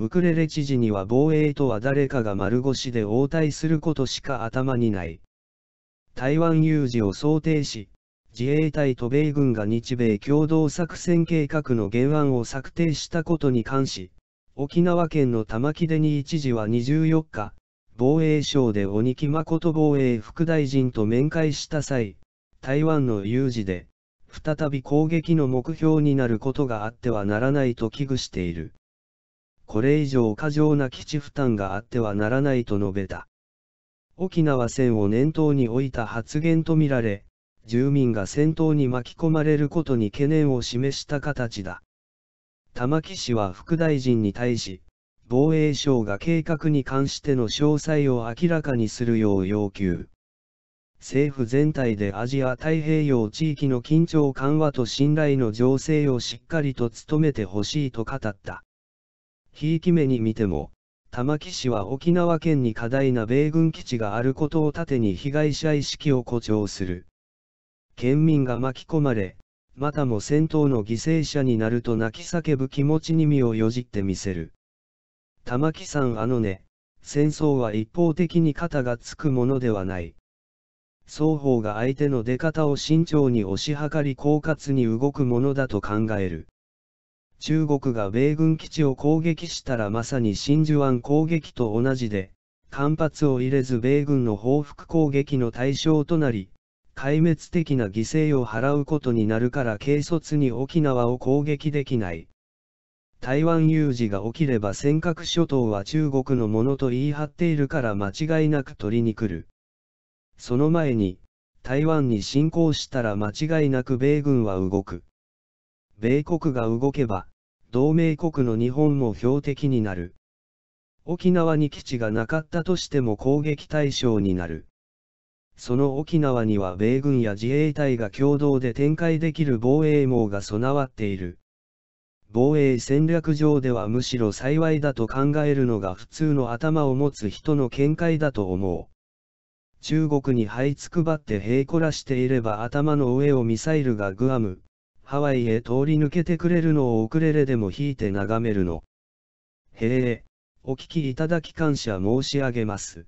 ウクレレ知事には防衛とは誰かが丸腰で応対することしか頭にない。台湾有事を想定し、自衛隊と米軍が日米共同作戦計画の原案を策定したことに関し、沖縄県の玉城出に一時は24日、防衛省で鬼木誠防衛副大臣と面会した際、台湾の有事で、再び攻撃の目標になることがあってはならないと危惧している。これ以上過剰な基地負担があってはならないと述べた。沖縄戦を念頭に置いた発言とみられ、住民が戦闘に巻き込まれることに懸念を示した形だ。玉城氏は副大臣に対し、防衛省が計画に関しての詳細を明らかにするよう要求。政府全体でアジア太平洋地域の緊張緩和と信頼の情勢をしっかりと努めてほしいと語った。ひいき目に見ても、玉城市は沖縄県に過大な米軍基地があることを盾に被害者意識を誇張する。県民が巻き込まれ、またも戦闘の犠牲者になると泣き叫ぶ気持ちに身をよじってみせる。玉城さんあのね、戦争は一方的に肩がつくものではない。双方が相手の出方を慎重に押し量り狡猾に動くものだと考える。中国が米軍基地を攻撃したらまさに真珠湾攻撃と同じで、間髪を入れず米軍の報復攻撃の対象となり、壊滅的な犠牲を払うことになるから軽率に沖縄を攻撃できない。台湾有事が起きれば尖閣諸島は中国のものと言い張っているから間違いなく取りに来る。その前に、台湾に侵攻したら間違いなく米軍は動く。米国が動けば、同盟国の日本も標的になる。沖縄に基地がなかったとしても攻撃対象になる。その沖縄には米軍や自衛隊が共同で展開できる防衛網が備わっている。防衛戦略上ではむしろ幸いだと考えるのが普通の頭を持つ人の見解だと思う。中国に這いつくばってへいこらしていれば頭の上をミサイルがグアム、ハワイへ通り抜けてくれるのをウクレレでも弾いて眺めるの。へえ、お聴きいただき感謝申し上げます。